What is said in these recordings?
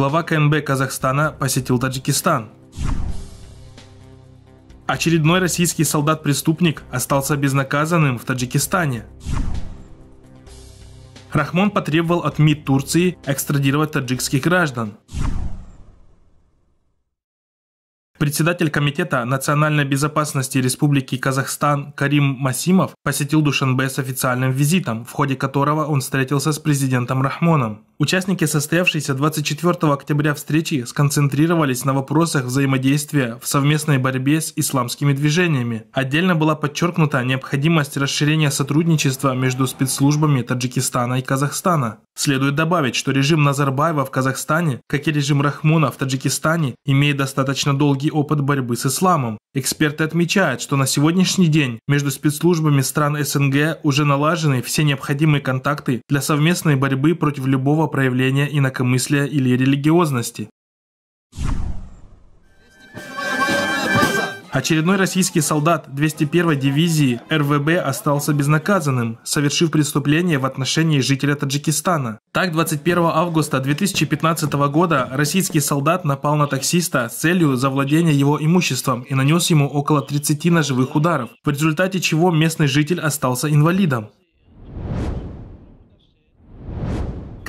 Глава КНБ Казахстана посетил Таджикистан. Очередной российский солдат-преступник остался безнаказанным в Таджикистане. Рахмон потребовал от МИД Турции экстрадировать таджикских граждан. Председатель Комитета национальной безопасности Республики Казахстан Карим Масимов посетил Душанбе с официальным визитом, в ходе которого он встретился с президентом Рахмоном. Участники состоявшейся 24 октября встречи сконцентрировались на вопросах взаимодействия в совместной борьбе с исламскими движениями. Отдельно была подчеркнута необходимость расширения сотрудничества между спецслужбами Таджикистана и Казахстана. Следует добавить, что режим Назарбаева в Казахстане, как и режим Рахмона в Таджикистане, имеет достаточно долгий опыт борьбы с исламом. Эксперты отмечают, что на сегодняшний день между спецслужбами стран СНГ уже налажены все необходимые контакты для совместной борьбы против любого проявления инакомыслия или религиозности. Очередной российский солдат 201-й дивизии РВБ остался безнаказанным, совершив преступление в отношении жителя Таджикистана. Так, 21 августа 2015 года российский солдат напал на таксиста с целью завладения его имуществом и нанес ему около 30 ножевых ударов, в результате чего местный житель остался инвалидом.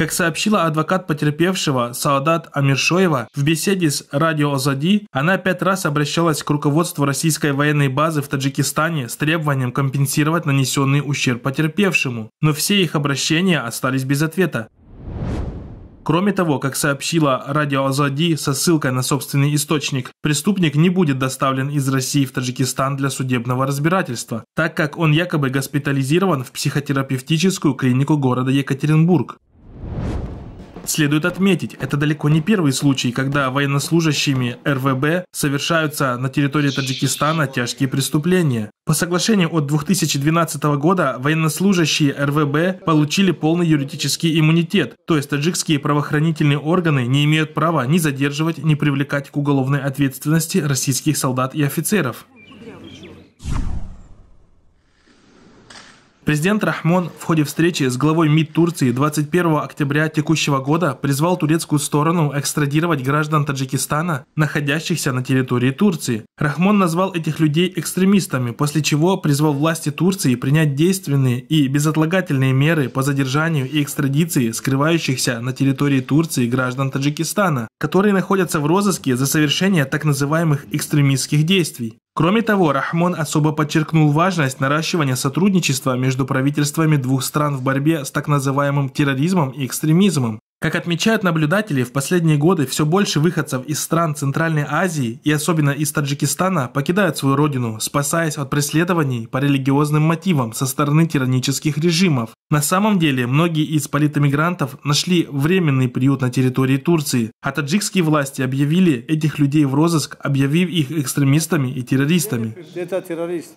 Как сообщила адвокат потерпевшего Саадат Амиршоева, в беседе с радио Озади она пять раз обращалась к руководству российской военной базы в Таджикистане с требованием компенсировать нанесенный ущерб потерпевшему, но все их обращения остались без ответа. Кроме того, как сообщила радио Азади со ссылкой на собственный источник, преступник не будет доставлен из России в Таджикистан для судебного разбирательства, так как он якобы госпитализирован в психотерапевтическую клинику города Екатеринбург. Следует отметить, это далеко не первый случай, когда военнослужащими РВБ совершаются на территории Таджикистана тяжкие преступления. По соглашению от 2012 года военнослужащие РВБ получили полный юридический иммунитет, то есть таджикские правоохранительные органы не имеют права ни задерживать, ни привлекать к уголовной ответственности российских солдат и офицеров. Президент Рахмон в ходе встречи с главой МИД Турции 21 октября текущего года призвал турецкую сторону экстрадировать граждан Таджикистана, находящихся на территории Турции. Рахмон назвал этих людей экстремистами, после чего призвал власти Турции принять действенные и безотлагательные меры по задержанию и экстрадиции скрывающихся на территории Турции граждан Таджикистана, которые находятся в розыске за совершение так называемых экстремистских действий. Кроме того, Рахмон особо подчеркнул важность наращивания сотрудничества между правительствами двух стран в борьбе с так называемым терроризмом и экстремизмом, как отмечают наблюдатели, в последние годы все больше выходцев из стран Центральной Азии и особенно из Таджикистана покидают свою родину, спасаясь от преследований по религиозным мотивам со стороны тиранических режимов. На самом деле, многие из политэмигрантов нашли временный приют на территории Турции, а таджикские власти объявили этих людей в розыск, объявив их экстремистами и террористами. Это террорист.